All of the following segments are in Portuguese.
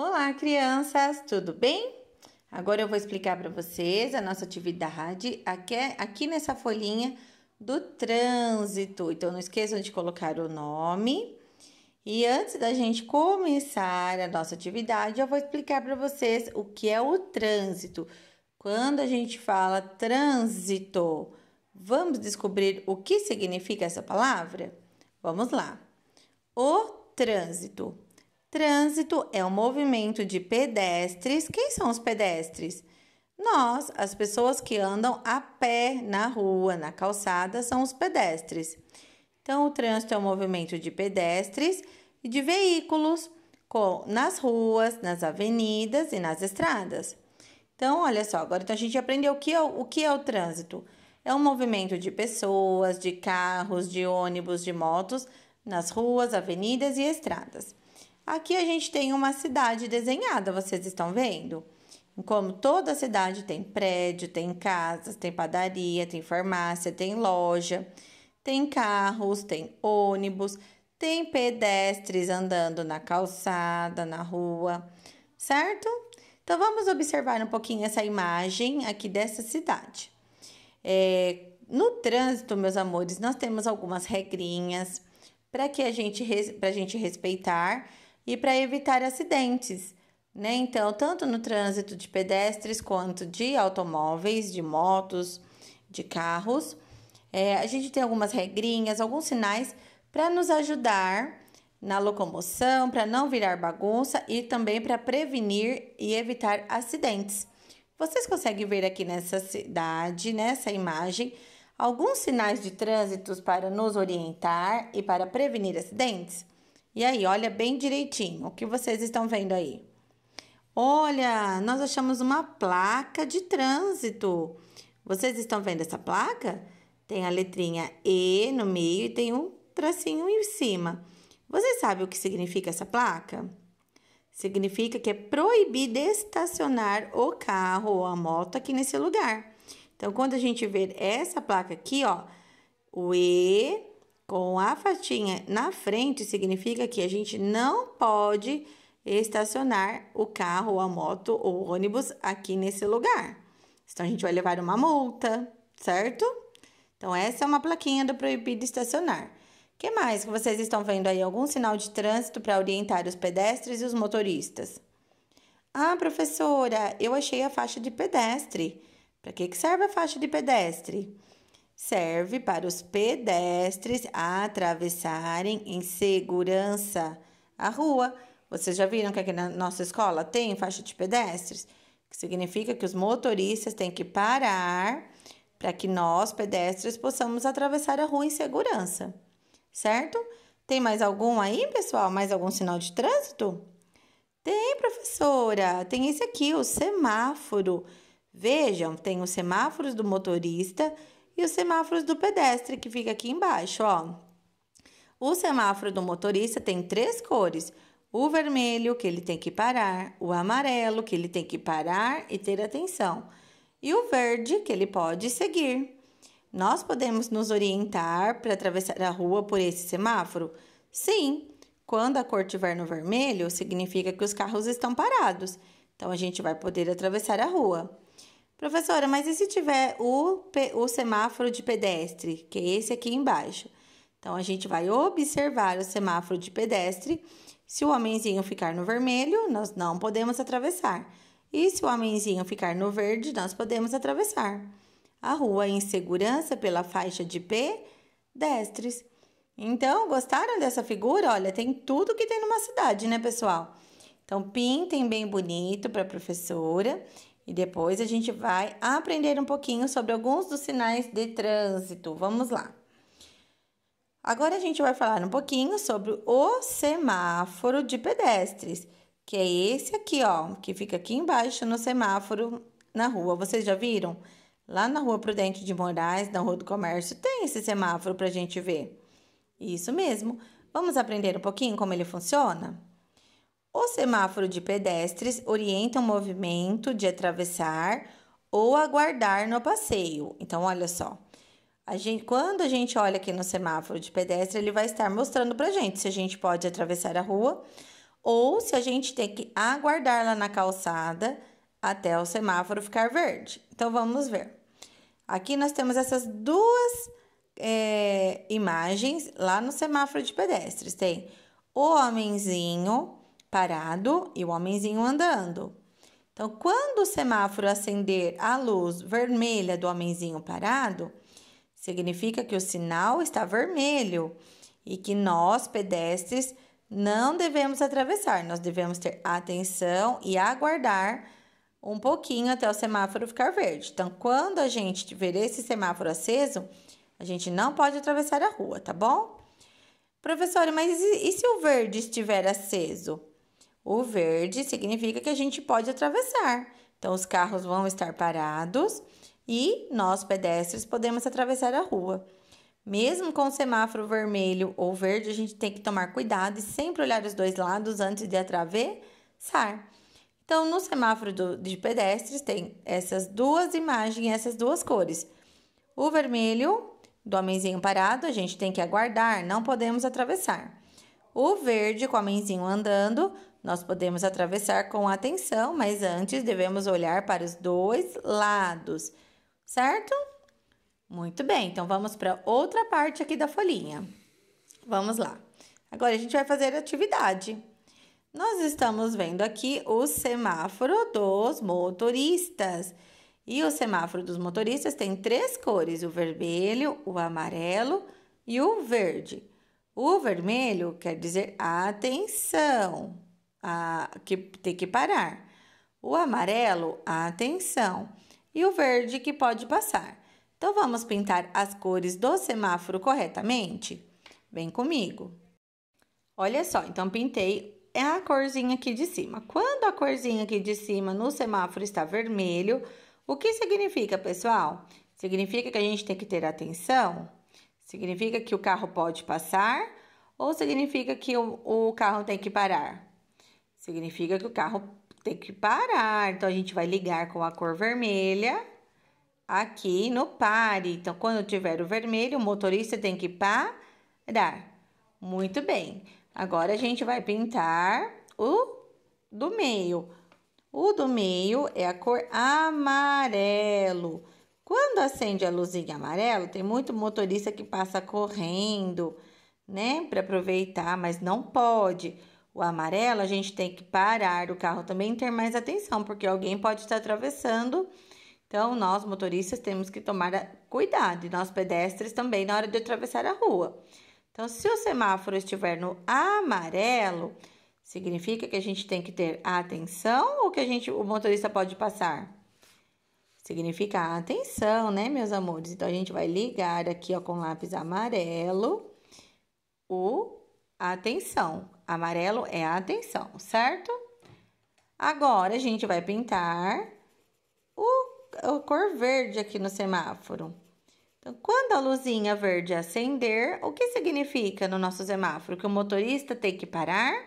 Olá, crianças, tudo bem? Agora eu vou explicar para vocês a nossa atividade aqui, aqui nessa folhinha do trânsito. Então, não esqueçam de colocar o nome. E antes da gente começar a nossa atividade, eu vou explicar para vocês o que é o trânsito. Quando a gente fala trânsito, vamos descobrir o que significa essa palavra? Vamos lá. O trânsito Trânsito é o um movimento de pedestres. Quem são os pedestres? Nós, as pessoas que andam a pé na rua, na calçada, são os pedestres. Então, o trânsito é o um movimento de pedestres e de veículos com, nas ruas, nas avenidas e nas estradas. Então, olha só, agora então a gente aprendeu o que é o, que é o trânsito. É um movimento de pessoas, de carros, de ônibus, de motos nas ruas, avenidas e estradas. Aqui a gente tem uma cidade desenhada, vocês estão vendo? Como toda cidade tem prédio, tem casas, tem padaria, tem farmácia, tem loja, tem carros, tem ônibus, tem pedestres andando na calçada, na rua, certo? Então vamos observar um pouquinho essa imagem aqui dessa cidade. É, no trânsito, meus amores, nós temos algumas regrinhas para que a gente para a gente respeitar e para evitar acidentes. Né? Então, tanto no trânsito de pedestres quanto de automóveis, de motos, de carros, é, a gente tem algumas regrinhas, alguns sinais para nos ajudar na locomoção, para não virar bagunça e também para prevenir e evitar acidentes. Vocês conseguem ver aqui nessa cidade, nessa imagem, alguns sinais de trânsito para nos orientar e para prevenir acidentes? E aí, olha bem direitinho o que vocês estão vendo aí. Olha, nós achamos uma placa de trânsito. Vocês estão vendo essa placa? Tem a letrinha E no meio e tem um tracinho em cima. Você sabe o que significa essa placa? Significa que é proibido estacionar o carro ou a moto aqui nesse lugar. Então, quando a gente ver essa placa aqui, ó, o E com a fatinha na frente significa que a gente não pode estacionar o carro, a moto ou o ônibus aqui nesse lugar. Então a gente vai levar uma multa, certo? Então essa é uma plaquinha do proibido estacionar. Que mais que vocês estão vendo aí algum sinal de trânsito para orientar os pedestres e os motoristas? Ah, professora, eu achei a faixa de pedestre. Para que que serve a faixa de pedestre? serve para os pedestres atravessarem em segurança a rua. Vocês já viram que aqui na nossa escola tem faixa de pedestres? Que significa que os motoristas têm que parar para que nós, pedestres, possamos atravessar a rua em segurança, certo? Tem mais algum aí, pessoal? Mais algum sinal de trânsito? Tem, professora. Tem esse aqui, o semáforo. Vejam, tem os semáforos do motorista e os semáforos do pedestre, que fica aqui embaixo, ó. O semáforo do motorista tem três cores: o vermelho, que ele tem que parar, o amarelo, que ele tem que parar e ter atenção, e o verde, que ele pode seguir. Nós podemos nos orientar para atravessar a rua por esse semáforo? Sim, quando a cor estiver no vermelho, significa que os carros estão parados, então a gente vai poder atravessar a rua. Professora, mas e se tiver o, o semáforo de pedestre, que é esse aqui embaixo? Então, a gente vai observar o semáforo de pedestre. Se o homenzinho ficar no vermelho, nós não podemos atravessar. E se o homenzinho ficar no verde, nós podemos atravessar. A rua é em segurança pela faixa de pedestres. Então, gostaram dessa figura? Olha, tem tudo que tem numa cidade, né, pessoal? Então, pintem bem bonito para a professora e depois a gente vai aprender um pouquinho sobre alguns dos sinais de trânsito. Vamos lá. Agora a gente vai falar um pouquinho sobre o semáforo de pedestres, que é esse aqui, ó, que fica aqui embaixo no semáforo na rua. Vocês já viram? Lá na Rua Prudente de Moraes, na Rua do Comércio, tem esse semáforo para a gente ver. Isso mesmo. Vamos aprender um pouquinho como ele funciona? O semáforo de pedestres orienta o movimento de atravessar ou aguardar no passeio. Então, olha só. A gente, quando a gente olha aqui no semáforo de pedestre, ele vai estar mostrando para gente se a gente pode atravessar a rua ou se a gente tem que aguardar lá na calçada até o semáforo ficar verde. Então vamos ver. Aqui nós temos essas duas é, imagens lá no semáforo de pedestres. Tem o homenzinho parado e o homenzinho andando. Então, quando o semáforo acender a luz vermelha do homenzinho parado, significa que o sinal está vermelho e que nós, pedestres, não devemos atravessar. Nós devemos ter atenção e aguardar um pouquinho até o semáforo ficar verde. Então, quando a gente tiver esse semáforo aceso, a gente não pode atravessar a rua, tá bom? Professora, mas e, e se o verde estiver aceso? O verde significa que a gente pode atravessar. Então, os carros vão estar parados e nós, pedestres, podemos atravessar a rua. Mesmo com o semáforo vermelho ou verde, a gente tem que tomar cuidado e sempre olhar os dois lados antes de atravessar. Então, no semáforo do, de pedestres, tem essas duas imagens, essas duas cores. O vermelho, do homenzinho parado, a gente tem que aguardar, não podemos atravessar. O verde, com o homenzinho andando, nós podemos atravessar com atenção, mas antes devemos olhar para os dois lados, certo? Muito bem, então vamos para outra parte aqui da folhinha. Vamos lá. Agora a gente vai fazer atividade. Nós estamos vendo aqui o semáforo dos motoristas. E o semáforo dos motoristas tem três cores: o vermelho, o amarelo e o verde. O vermelho quer dizer atenção a, que ter que parar. O amarelo, a atenção. E o verde, que pode passar. Então, vamos pintar as cores do semáforo corretamente? Vem comigo. Olha só, então pintei a corzinha aqui de cima. Quando a corzinha aqui de cima no semáforo está vermelho, o que significa, pessoal? Significa que a gente tem que ter atenção? Significa que o carro pode passar? Ou significa que o, o carro tem que parar? significa que o carro tem que parar. Então, a gente vai ligar com a cor vermelha aqui no pare. Então, quando tiver o vermelho, o motorista tem que parar. Muito bem. Agora, a gente vai pintar o do meio. O do meio é a cor amarelo. Quando acende a luzinha amarela, tem muito motorista que passa correndo, né, para aproveitar, mas não pode o amarelo, a gente tem que parar o carro também e ter mais atenção, porque alguém pode estar atravessando. Então, nós motoristas temos que tomar cuidado e nós pedestres também na hora de atravessar a rua. Então, se o semáforo estiver no amarelo, significa que a gente tem que ter atenção ou que a gente, o motorista pode passar? Significa atenção, né, meus amores? Então, a gente vai ligar aqui ó, com lápis amarelo o atenção. Amarelo é a atenção, certo? Agora, a gente vai pintar o, o cor verde aqui no semáforo. Então, quando a luzinha verde acender, o que significa no nosso semáforo? Que o motorista tem que parar,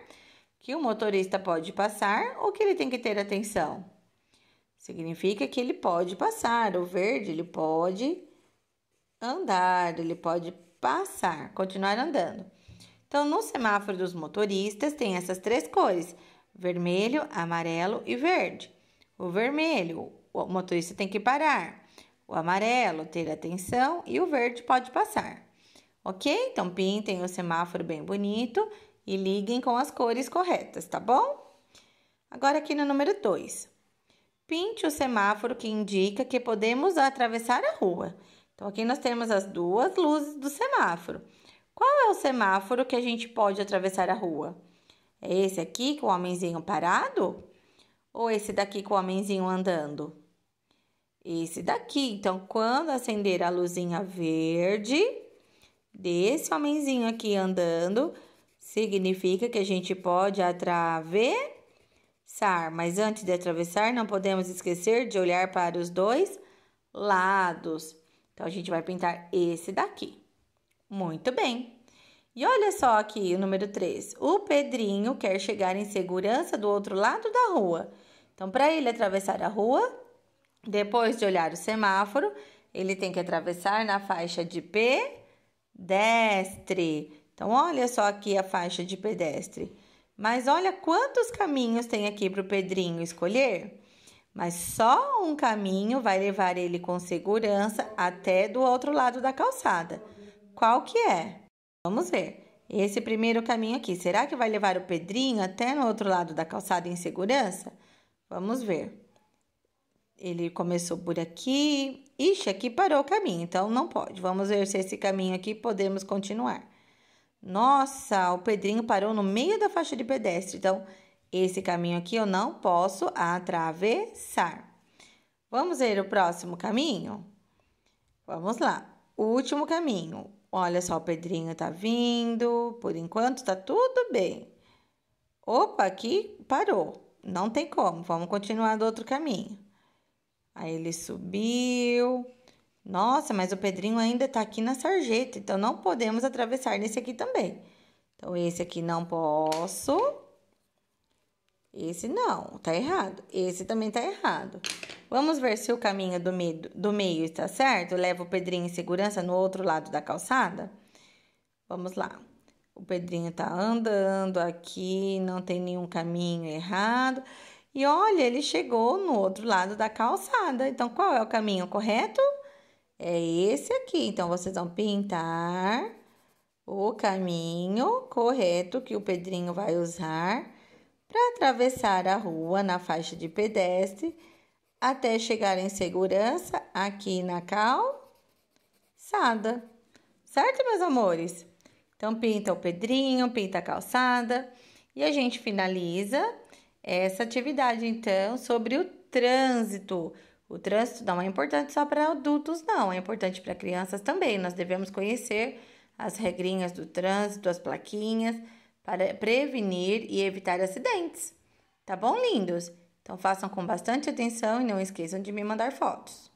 que o motorista pode passar ou que ele tem que ter atenção? Significa que ele pode passar. O verde, ele pode andar, ele pode passar, continuar andando. Então, no semáforo dos motoristas, tem essas três cores: vermelho, amarelo e verde. O vermelho, o motorista tem que parar. O amarelo, ter atenção. E o verde, pode passar. Ok? Então, pintem o semáforo bem bonito e liguem com as cores corretas, tá bom? Agora, aqui no número 2. Pinte o semáforo que indica que podemos atravessar a rua. Então, aqui nós temos as duas luzes do semáforo. Qual é o semáforo que a gente pode atravessar a rua? É esse aqui com o homenzinho parado? Ou esse daqui com o homenzinho andando? Esse daqui. Então, quando acender a luzinha verde desse homenzinho aqui andando, significa que a gente pode atravessar. Mas antes de atravessar, não podemos esquecer de olhar para os dois lados. Então, a gente vai pintar esse daqui. Muito bem. E olha só aqui o número 3. O Pedrinho quer chegar em segurança do outro lado da rua. Então, para ele atravessar a rua, depois de olhar o semáforo, ele tem que atravessar na faixa de pedestre. Então, olha só aqui a faixa de pedestre. Mas olha quantos caminhos tem aqui para o Pedrinho escolher. Mas só um caminho vai levar ele com segurança até do outro lado da calçada. Qual que é? Vamos ver. Esse primeiro caminho aqui, será que vai levar o Pedrinho até no outro lado da calçada em segurança? Vamos ver. Ele começou por aqui. Ixi, aqui parou o caminho, então não pode. Vamos ver se esse caminho aqui podemos continuar. Nossa, o Pedrinho parou no meio da faixa de pedestre, então esse caminho aqui eu não posso atravessar. Vamos ver o próximo caminho? Vamos lá. O último caminho. Olha só, o Pedrinho tá vindo. Por enquanto tá tudo bem. Opa, aqui parou. Não tem como. Vamos continuar do outro caminho. Aí ele subiu. Nossa, mas o Pedrinho ainda tá aqui na sarjeta, então não podemos atravessar nesse aqui também. Então esse aqui não posso. Esse não, tá errado. Esse também tá errado. Vamos ver se o caminho do meio, do meio está certo? Leva o Pedrinho em segurança no outro lado da calçada? Vamos lá. O Pedrinho tá andando aqui, não tem nenhum caminho errado. E olha, ele chegou no outro lado da calçada. Então, qual é o caminho correto? É esse aqui. Então, vocês vão pintar o caminho correto que o Pedrinho vai usar para atravessar a rua na faixa de pedestre até chegar em segurança aqui na calçada. Certo, meus amores? Então, pinta o pedrinho, pinta a calçada e a gente finaliza essa atividade, então, sobre o trânsito. O trânsito não é importante só para adultos, não, é importante para crianças também. Nós devemos conhecer as regrinhas do trânsito, as plaquinhas para prevenir e evitar acidentes. Tá bom, lindos? Então façam com bastante atenção e não esqueçam de me mandar fotos.